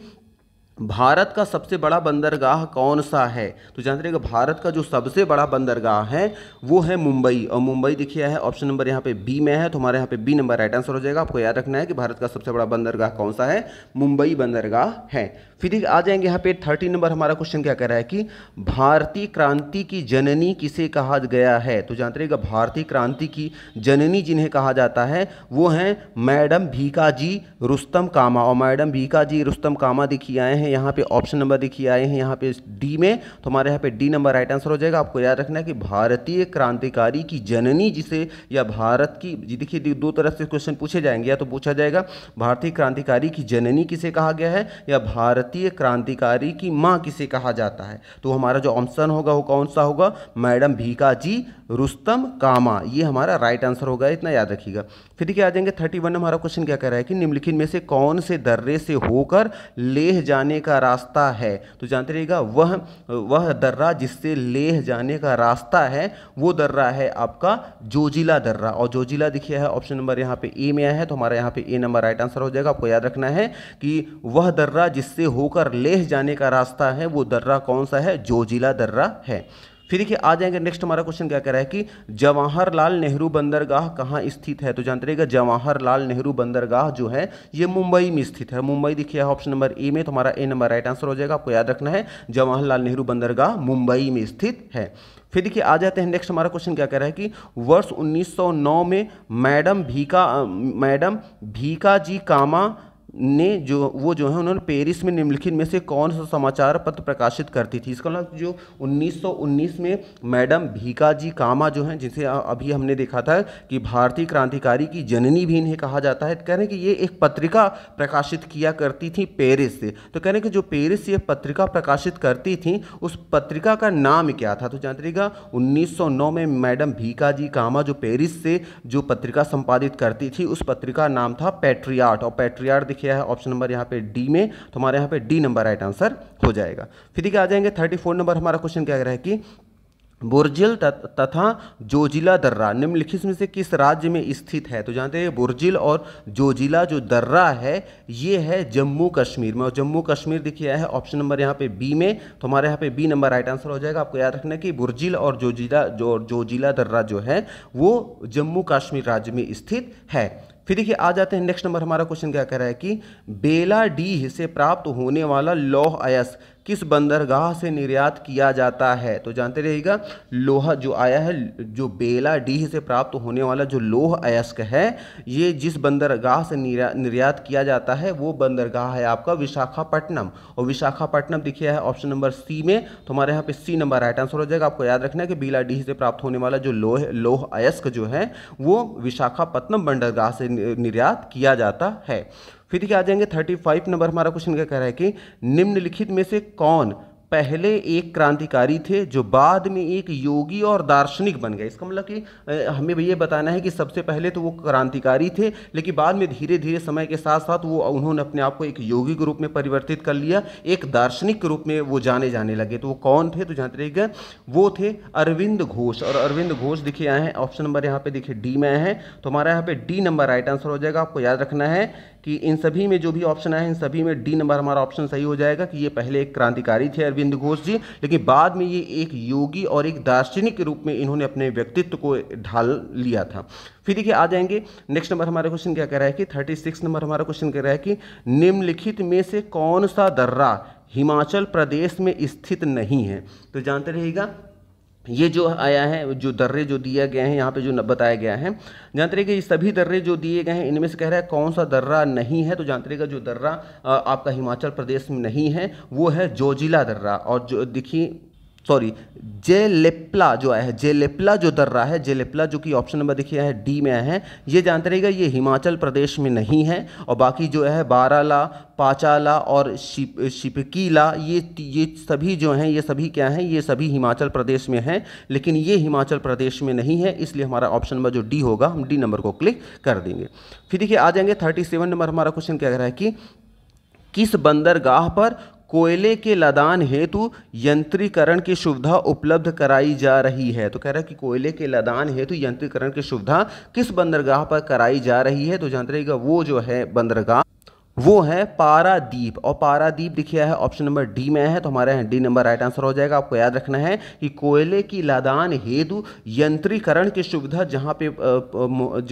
भारत का सबसे बड़ा बंदरगाह कौन सा है तो जानते रहेगा भारत का जो सबसे बड़ा बंदरगाह है वो है मुंबई और मुंबई देखिए है ऑप्शन नंबर यहाँ पे बी में है तो हमारे यहाँ पे बी नंबर राइट आंसर हो जाएगा आपको याद रखना है कि भारत का सबसे बड़ा बंदरगाह कौन सा है मुंबई बंदरगाह है फिर आ जाएंगे यहाँ पे थर्टीन नंबर हमारा क्वेश्चन क्या कह रहा है कि भारतीय क्रांति की जननी किसे कहा गया है तो जानते रहेगा भारतीय क्रांति की जननी जिन्हें कहा जाता है वो हैं मैडम भीकाजी रुस्तम कामा और मैडम भीकाजी रुस्तम कामा देखिए आए हैं यहाँ पे ऑप्शन नंबर देखिए आए हैं यहाँ पे डी में तो हमारे यहाँ पे डी नंबर राइट आंसर हो जाएगा आपको याद रखना है कि भारतीय क्रांतिकारी की जननी जिसे या भारत की देखिए दो तरह से क्वेश्चन पूछे जाएंगे या तो पूछा जाएगा भारतीय क्रांतिकारी की जननी किसे कहा गया है या भारत भारतीय क्रांतिकारी की माँ किसे कहा जाता है तो हमारा जो ऑप्शन होगा वो कौन सा होगा मैडम भीका जी रुस्तम कामा ये हमारा राइट आंसर होगा इतना याद रखिएगा फिर देखिए आ जाएंगे थर्टी वन हमारा क्वेश्चन क्या कह रहा है कि निम्नलिखित में से कौन से दर्रे से होकर लेह जाने का रास्ता है तो जानते रहिएगा वह वह दर्रा जिससे लेह जाने का रास्ता है वो दर्रा है आपका जोजिला दर्रा और जोजिला दिखिए है ऑप्शन नंबर यहाँ पे ए में आया है तो हमारा यहाँ पे ए नंबर राइट आंसर हो जाएगा आपको याद रखना है कि वह दर्रा जिससे हो होकर लेह जाने का रास्ता है वो दर्रा कौन सा है जोजिला दर्रा है फिर देखिए आ जाएंगे नेक्स्ट हमारा क्वेश्चन क्या कह रहा है कि जवाहरलाल नेहरू बंदरगाह कहाँ स्थित है तो जानते रहेगा जवाहरलाल नेहरू बंदरगाह जो है ये मुंबई में स्थित है मुंबई देखिए ऑप्शन नंबर ए में तो हमारा ए नंबर राइट आंसर हो जाएगा आपको याद रखना है जवाहरलाल नेहरू बंदरगाह मुंबई में स्थित है फिर देखिए आ जाते हैं नेक्स्ट हमारा क्वेश्चन क्या कह रहा है कि वर्ष 1909 में मैडम भीका मैडम भीका जी कामा ने जो वो जो है उन्होंने पेरिस में निम्नलिखित में से कौन सा समाचार पत्र प्रकाशित करती थी इसका मतलब जो 1919 में मैडम भीकाजी कामा जो हैं जिसे अभी हमने देखा था कि भारतीय क्रांतिकारी की जननी भी इन्हें कहा जाता है कह रहे हैं कि ये एक पत्रिका प्रकाशित किया करती थी पेरिस से तो कह रहे हैं कि जो पेरिस से पत्रिका प्रकाशित करती थी उस पत्रिका का नाम क्या था तो जानते रहेगा उन्नीस में मैडम भीका जी कामा जो पेरिस से जो पत्रिका संपादित करती थी उस पत्रिका नाम था पैट्रियाट और पैट्रियाट किया है ऑप्शन नंबर यहाँ पे डी में तो हमारे यहाँ पे डी नंबर राइट आंसर हो जाएगा फिर देखिए आ जाएंगे थर्टी फोर नंबर हमारा क्वेश्चन क्या रहा है कि बुर्जिल तथा जोजिला दर्रा निम्नलिखित में से किस राज्य में स्थित है तो जानते हैं बुर्जिल और जोजिला जो दर्रा है ये है जम्मू कश्मीर में और जम्मू कश्मीर देखिए है ऑप्शन नंबर यहाँ पे बी में तो हमारे यहाँ पे बी नंबर राइट आंसर हो जाएगा आपको याद रखना है कि बुर्जिल और जोजिला जो जोजिला दर्रा जो है वो जम्मू कश्मीर राज्य में स्थित है फिर देखिए आ जाते हैं नेक्स्ट नंबर हमारा क्वेश्चन क्या कह रहा है कि बेला डी से प्राप्त होने वाला लौह अयस्क किस बंदरगाह से निर्यात किया जाता है तो जानते रहिएगा लोहा जो आया है जो बेला डीह से प्राप्त होने वाला जो लोह अयस्क है ये जिस बंदरगाह से निर्यात किया जाता है वो बंदरगाह है आपका विशाखापट्टनम और विशाखापट्टनम दिखे है ऑप्शन नंबर सी में तो हमारे यहाँ पे सी नंबर राइट आंसर हो जाएगा आपको याद रखना है कि बेला डीह से प्राप्त होने वाला जो लोह लोह अयस्क जो है वो विशाखापट्टनम बंदरगाह से निर्यात किया जाता है फिर क्या आ जाएंगे थर्टी फाइव नंबर हमारा क्वेश्चन क्या कह रहा है कि निम्नलिखित में से कौन पहले एक क्रांतिकारी थे जो बाद में एक योगी और दार्शनिक बन गए इसका मतलब कि हमें ये बताना है कि सबसे पहले तो वो क्रांतिकारी थे लेकिन बाद में धीरे धीरे समय के साथ साथ वो उन्होंने अपने आप को एक योगी के रूप में परिवर्तित कर लिया एक दार्शनिक के रूप में वो जाने जाने लगे तो वो कौन थे तो जानते रहिएगा वो थे अरविंद घोष और अरविंद घोष दिखे आए हैं ऑप्शन नंबर यहाँ पे देखिए डी में आए हैं तो हमारा यहाँ पे डी नंबर राइट आंसर हो जाएगा आपको याद रखना है कि इन सभी में जो भी ऑप्शन आए हैं इन सभी में डी नंबर हमारा ऑप्शन सही हो जाएगा कि ये पहले एक क्रांतिकारी थे अरविंद अरविंद घोष जी लेकिन बाद में ये एक योगी और एक दार्शनिक के रूप में इन्होंने अपने व्यक्तित्व को ढाल लिया था फिर देखिए आ जाएंगे नेक्स्ट नंबर हमारा क्वेश्चन क्या कह रहा है कि थर्टी सिक्स नंबर हमारा क्वेश्चन कह रहा है कि निम्नलिखित में से कौन सा दर्रा हिमाचल प्रदेश में स्थित नहीं है तो जानते रहिएगा ये जो आया है जो दर्रे जो दिया गया है यहाँ पे जो बताया गया है जानते कि सभी दर्रे जो दिए गए हैं इनमें से कह रहा है कौन सा दर्रा नहीं है तो जानते का जो दर्रा आपका हिमाचल प्रदेश में नहीं है वो है जोजिला दर्रा और जो देखिए सॉरी जे लेप्ला जो आया है जे लेप्ला जो दर्रा है जे लेप्ला जो कि ऑप्शन नंबर देखिए है डी में आया है ये जानते रहेगा ये हिमाचल प्रदेश में नहीं है और बाकी जो है बाराला पाचाला और शिप शिपकीला ये ये सभी जो हैं ये सभी क्या हैं ये सभी हिमाचल प्रदेश में हैं लेकिन ये हिमाचल प्रदेश में नहीं है इसलिए हमारा ऑप्शन नंबर जो डी होगा हम डी नंबर को क्लिक कर देंगे फिर देखिए आ जाएंगे थर्टी सेवन नंबर हमारा क्वेश्चन क्या कह रहा है कि किस बंदरगाह पर कोयले के लदान हेतु यंत्रीकरण की सुविधा उपलब्ध कराई जा रही है तो कह रहा है कि कोयले के लदान हेतु यंत्रीकरण की सुविधा किस बंदरगाह पर कराई जा रही है तो जानते रहिएगा वो जो है बंदरगाह वो है पारादीप और पारादीप दिखिया है ऑप्शन नंबर डी में है तो हमारे यहाँ डी नंबर राइट आंसर हो जाएगा आपको याद रखना है कि कोयले की लादान हेतु यंत्रीकरण की सुविधा जहाँ पे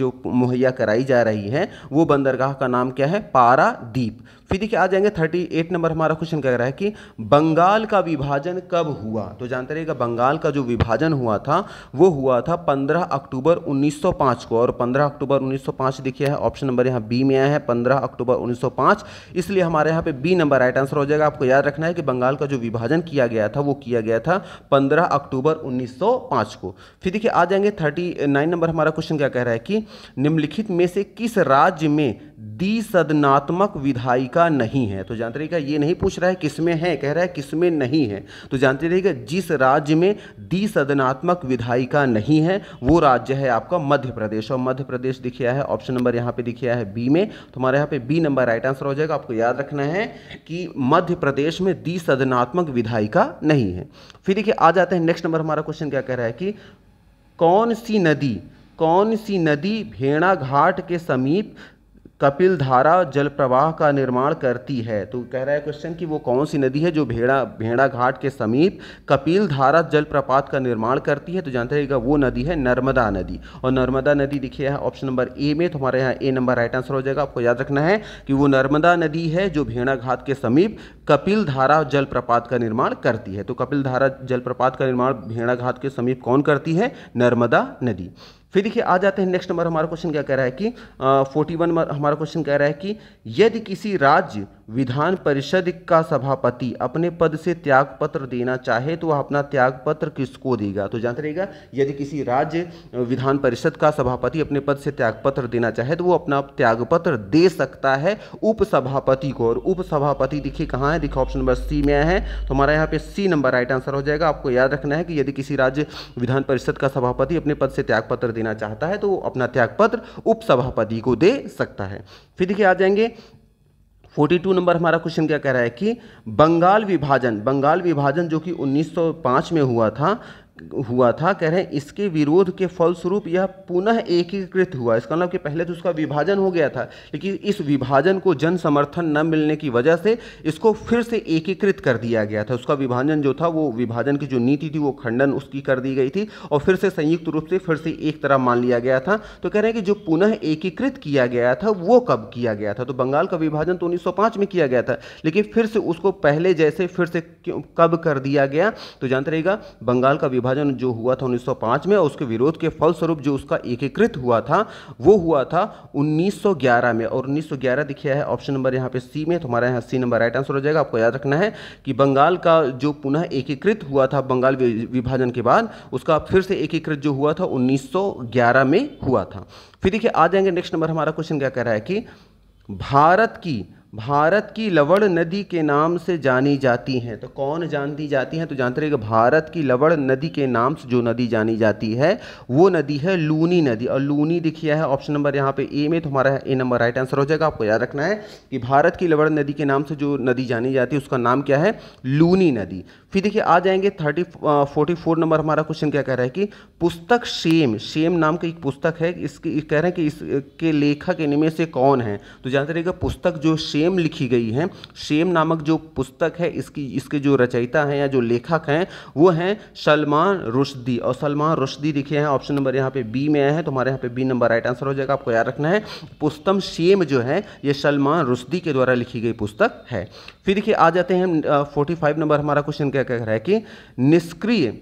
जो मुहैया कराई जा रही है वो बंदरगाह का नाम क्या है पारादीप फिर देखिए आ जाएंगे थर्टी एट नंबर हमारा क्वेश्चन कह रहा है कि बंगाल का विभाजन कब हुआ तो जानते रहिएगा बंगाल का जो विभाजन हुआ था वो हुआ था 15 अक्टूबर 1905 को और 15 अक्टूबर 1905 देखिए है ऑप्शन नंबर यहाँ बी में आया है 15 अक्टूबर 1905 इसलिए हमारे यहाँ पे बी नंबर राइट आंसर हो जाएगा आपको याद रखना है कि बंगाल का जो विभाजन किया गया था वो किया गया था पंद्रह अक्टूबर उन्नीस को फिर देखिए आ जाएंगे थर्टी नंबर हमारा क्वेश्चन क्या कह रहा है कि निम्नलिखित में से किस राज्य में द्विसदनात्मक विधायिका का नहीं है तो जानते रहेगा ये नहीं पूछ रहा है किसमें है कह रहा है किसमें नहीं है तो जानते रहेगा जिस राज्य में दी सदनात्मक विधायिका नहीं है वो राज्य है आपका मध्य प्रदेश और मध्य प्रदेश दिखिया है ऑप्शन नंबर यहाँ पे दिखिया है बी में तो हमारे यहाँ पे बी नंबर राइट आंसर हो जाएगा आपको याद रखना है कि मध्य प्रदेश में दी सदनात्मक विधायिका नहीं है फिर देखिए आ जाते हैं नेक्स्ट नंबर हमारा क्वेश्चन क्या कह रहा है कि कौन सी नदी कौन सी नदी भेड़ाघाट के समीप कपिल धारा जल प्रवाह का निर्माण करती है तो कह रहा है क्वेश्चन कि वो कौन सी नदी है जो भेड़ा भेड़ा घाट के समीप कपिल धारा जल प्रपात का निर्माण करती है तो जानते रहेगा वो नदी है नर्मदा नदी और नर्मदा नदी दिखे है ऑप्शन नंबर ए में तो हमारे यहाँ ए नंबर राइट आंसर हो जाएगा आपको याद रखना है कि वो नर्मदा नदी है जो भेड़ा घाट के समीप कपिल धारा जल प्रपात का निर्माण करती है तो कपिल धारा जलप्रपात का निर्माण भेड़ाघाट के समीप कौन करती है नर्मदा नदी फिर देखिए आ जाते हैं नेक्स्ट नंबर हमारा क्वेश्चन क्या कह रहा है कि फोर्टी वन हमारा क्वेश्चन कह रहा है कि यदि किसी राज्य विधान परिषद का सभापति अपने पद से त्यागपत्र देना चाहे तो वह अपना त्यागपत्र किसको देगा तो जानते रहेगा यदि किसी राज्य विधान परिषद का सभापति अपने पद से त्यागपत्र देना चाहे तो वो अपना त्यागपत्र दे सकता है उपसभापति को और उपसभापति देखिए कहाँ है देखिए ऑप्शन नंबर सी में है तो हमारा यहाँ पे सी नंबर राइट आंसर हो जाएगा आपको याद रखना है कि यदि किसी राज्य विधान परिषद का सभापति अपने पद से त्यागपत्र देना चाहता है तो वो अपना त्यागपत्र उपसभापति को दे सकता है फिर देखिए आ जाएंगे 42 नंबर हमारा क्वेश्चन क्या कह रहा है कि बंगाल विभाजन बंगाल विभाजन जो कि 1905 में हुआ था हुआ था कह रहे हैं इसके विरोध के फलस्वरूप यह पुनः एकीकृत हुआ इसका मतलब कि पहले तो उसका विभाजन हो गया था लेकिन इस विभाजन को जन समर्थन न मिलने की वजह से इसको फिर से एकीकृत कर दिया गया था उसका विभाजन जो था वो विभाजन की जो नीति थी वो खंडन उसकी कर दी गई थी और फिर से संयुक्त रूप से फिर से एक तरफ मान लिया गया था तो कह रहे हैं कि जो पुनः एकीकृत किया गया था वो कब किया गया था तो बंगाल का विभाजन तो उन्नीस में किया गया था लेकिन फिर से उसको पहले जैसे फिर से कब कर दिया गया तो जानते रहेगा बंगाल का विभाजन विभाजन जो हुआ था 1905 में और उसके विरोध के फलस्वरूप जो उसका एकीकृत हुआ था वो हुआ था 1911 में और 1911 दिखा है ऑप्शन नंबर यहाँ पे सी में तो हमारे यहाँ सी नंबर राइट आंसर हो जाएगा आपको याद रखना है कि बंगाल का जो पुनः एकीकृत हुआ था बंगाल विभाजन के बाद उसका फिर से एकीकृत जो हुआ था उन्नीस में हुआ था फिर देखिए आ जाएंगे नेक्स्ट नंबर हमारा क्वेश्चन क्या कह रहा है कि भारत की भारत की लवण नदी के नाम से जानी जाती हैं तो कौन दी जाती हैं तो जानते रहिएगा भारत की लवण नदी के नाम से जो नदी जानी जाती है वो नदी है लूनी नदी और लूनी दिखिया है ऑप्शन नंबर यहाँ पे ए में तो हमारा ए नंबर राइट आंसर हो जाएगा आपको याद रखना है कि भारत की लवण नदी के नाम से जो नदी जानी जाती है उसका नाम क्या है लूनी नदी फिर देखिए आ जाएंगे थर्टी फोर्टी फोर नंबर हमारा क्वेश्चन क्या कह रहा है कि पुस्तक शेम शेम नाम की एक पुस्तक है इसकी कह रहे हैं कि इसके लेखक इनमें से कौन है तो जानते रहिएगा पुस्तक जो शेम सेम लिखी गई है सेम नामक जो पुस्तक है इसकी इसके जो रचयिता हैं या जो लेखक हैं वो हैं सलमान रुशदी और सलमान रुशदी लिखे हैं ऑप्शन नंबर यहाँ पे बी में आए हैं तो हमारे यहाँ पे बी नंबर राइट आंसर हो जाएगा आपको याद रखना है पुस्तम सेम जो है ये सलमान रुशदी के द्वारा लिखी गई पुस्तक है फिर देखिए आ जाते हैं फोर्टी नंबर हमारा क्वेश्चन क्या कह रहा है कि निष्क्रिय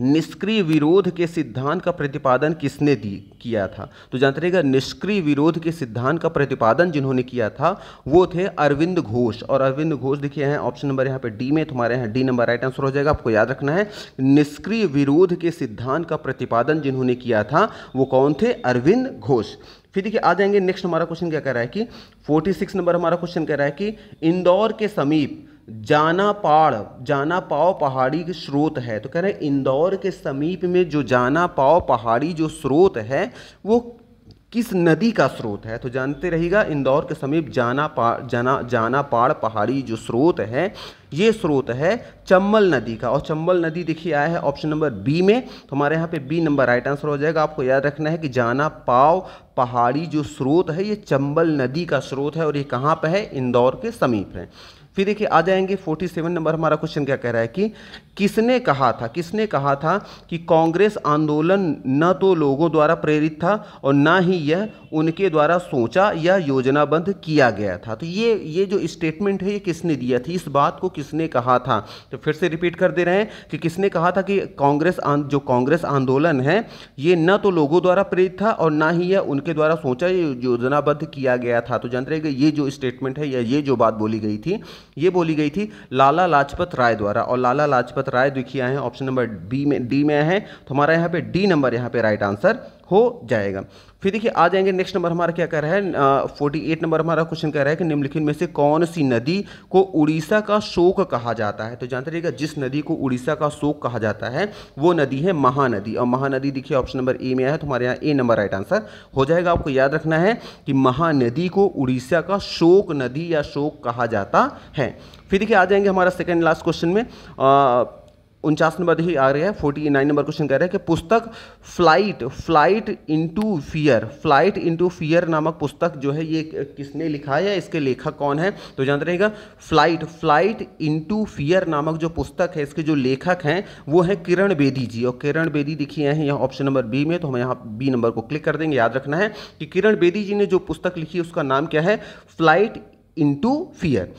निष्क्रिय विरोध के सिद्धांत का प्रतिपादन किसने दी किया था तो जानते रहेगा निष्क्रिय विरोध के सिद्धांत का प्रतिपादन जिन्होंने किया था वो थे अरविंद घोष और अरविंद घोष देखिए हैं ऑप्शन नंबर यहाँ पे डी में तुम्हारे यहाँ डी नंबर राइट आंसर हो जाएगा आपको याद रखना है निष्क्रिय विरोध के सिद्धांत का प्रतिपादन जिन्होंने किया था वो कौन थे अरविंद घोष फिर देखिए आ जाएंगे नेक्स्ट हमारा क्वेश्चन क्या कह रहा है कि 46 नंबर हमारा क्वेश्चन कह रहा है कि इंदौर के समीप जाना पाड़ जाना पाओ पहाड़ी के स्रोत है तो कह रहे हैं इंदौर के समीप में जो जाना पाओ पहाड़ी जो स्रोत है वो किस नदी का स्रोत है तो जानते रहिएगा इंदौर के समीप जाना पा जाना जाना पाड़ पहाड़ी जो स्रोत है ये स्रोत है चम्बल नदी का और चम्बल नदी देखिए आया है ऑप्शन नंबर बी में तो हमारे यहाँ पे बी नंबर राइट आंसर हो जाएगा आपको याद रखना है कि जाना पाव पहाड़ी जो स्रोत है ये चंबल नदी का स्रोत है और ये कहाँ पर है इंदौर के समीप है फिर देखिए आ जाएंगे 47 नंबर हमारा क्वेश्चन क्या कह रहा है कि किसने कहा था किसने कहा था कि कांग्रेस आंदोलन न तो लोगों द्वारा प्रेरित था और ना ही यह उनके द्वारा सोचा या योजनाबद्ध किया गया था तो ये ये जो स्टेटमेंट है ये किसने दिया थी इस बात को किसने कहा था तो फिर से रिपीट कर दे रहे हैं कि किसने कहा था कि कांग्रेस जो कांग्रेस आंदोलन है ये न तो लोगों द्वारा प्रेरित था और ना ही यह उनके द्वारा सोचा योजनाबद्ध किया गया था तो जानते रहे ये जो स्टेटमेंट है या ये जो बात बोली गई थी ये बोली गई थी लाला लाजपत राय द्वारा और लाला लाजपत राय दिखिया आए हैं ऑप्शन नंबर बी में डी में आए हैं तो हमारा यहाँ पे डी नंबर यहाँ पे राइट आंसर हो जाएगा फिर देखिए आ जाएंगे नेक्स्ट नंबर हमारा क्या कह रहा है फोर्टी एट नंबर हमारा क्वेश्चन कह रहा है कि निम्नलिखित में से कौन सी नदी को उड़ीसा का शोक कहा जाता है तो जानते रहिएगा जिस नदी को उड़ीसा का शोक कहा जाता है वो नदी है महानदी और महानदी देखिए ऑप्शन नंबर ए में आया है तो हमारे यहाँ ए नंबर राइट आंसर हो जाएगा आपको याद रखना है कि महानदी को उड़ीसा का शोक नदी या शोक कहा जाता है फिर देखिए आ जाएंगे हमारा सेकेंड लास्ट क्वेश्चन में आ, उनचास नंबर ही आ रहा है फोर्टी नाइन नंबर क्वेश्चन कह रहे हैं कि पुस्तक flight flight into fear flight into fear नामक पुस्तक जो है ये किसने लिखा है या इसके लेखक कौन है तो जानते रहेगा फ्लाइट फ्लाइट इनटू फियर नामक जो पुस्तक है इसके जो लेखक हैं वो है किरण बेदी जी और किरण बेदी लिखी हैं यहाँ ऑप्शन नंबर बी में तो हम यहाँ बी नंबर को क्लिक कर देंगे याद रखना है कि किरण बेदी जी ने जो पुस्तक लिखी उसका नाम क्या है फ्लाइट इंटू फियर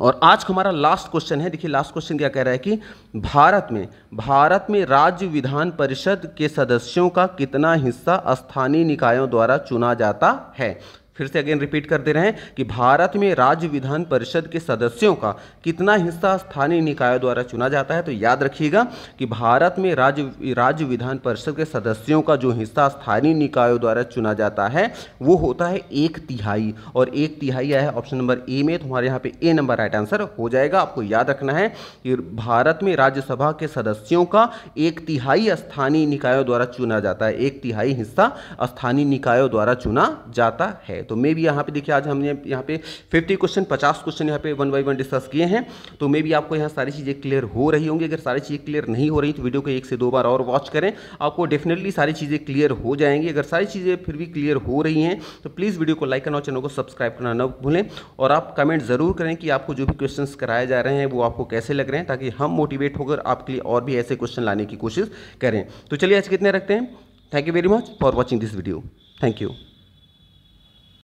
और आज का हमारा लास्ट क्वेश्चन है देखिए लास्ट क्वेश्चन क्या कह रहा है कि भारत में भारत में राज्य विधान परिषद के सदस्यों का कितना हिस्सा स्थानीय निकायों द्वारा चुना जाता है फिर से अगेन रिपीट कर दे रहे हैं कि भारत में राज्य विधान परिषद के सदस्यों का कितना हिस्सा स्थानीय निकायों द्वारा चुना जाता है तो याद रखिएगा कि भारत में राज्य राज्य विधान परिषद के सदस्यों का जो हिस्सा स्थानीय निकायों द्वारा चुना जाता है वो होता है एक तिहाई और एक तिहाई है ऑप्शन नंबर ए में तो हमारे यहाँ पे ए नंबर राइट आंसर हो जाएगा आपको याद रखना है कि भारत में राज्यसभा के सदस्यों का एक तिहाई स्थानीय निकायों द्वारा चुना जाता है एक तिहाई हिस्सा स्थानीय निकायों द्वारा चुना जाता है तो मे भी यहाँ पे देखिए आज हमने यहाँ पे 50 क्वेश्चन 50 क्वेश्चन यहाँ पे वन बाई वन डिस्कस किए हैं तो मे भी आपको यहाँ सारी चीज़ें क्लियर हो रही होंगी अगर सारी चीज़ें क्लियर नहीं हो रही तो वीडियो को एक से दो बार और वॉच करें आपको डेफिनेटली सारी चीज़ें क्लियर हो जाएंगी अगर सारी चीज़ें फिर भी क्लियर हो रही हैं तो प्लीज़ वीडियो को लाइक करना और चैनल को सब्सक्राइब करना न भूलें और आप कमेंट ज़रूर करें कि आपको जो भी क्वेश्चन कराए जा रहे हैं वो आपको कैसे लग रहे हैं ताकि हम मोटिवेट होकर आपके लिए और भी ऐसे क्वेश्चन लाने की कोशिश करें तो चलिए आज कितने रखते हैं thank you very much for watching this video thank you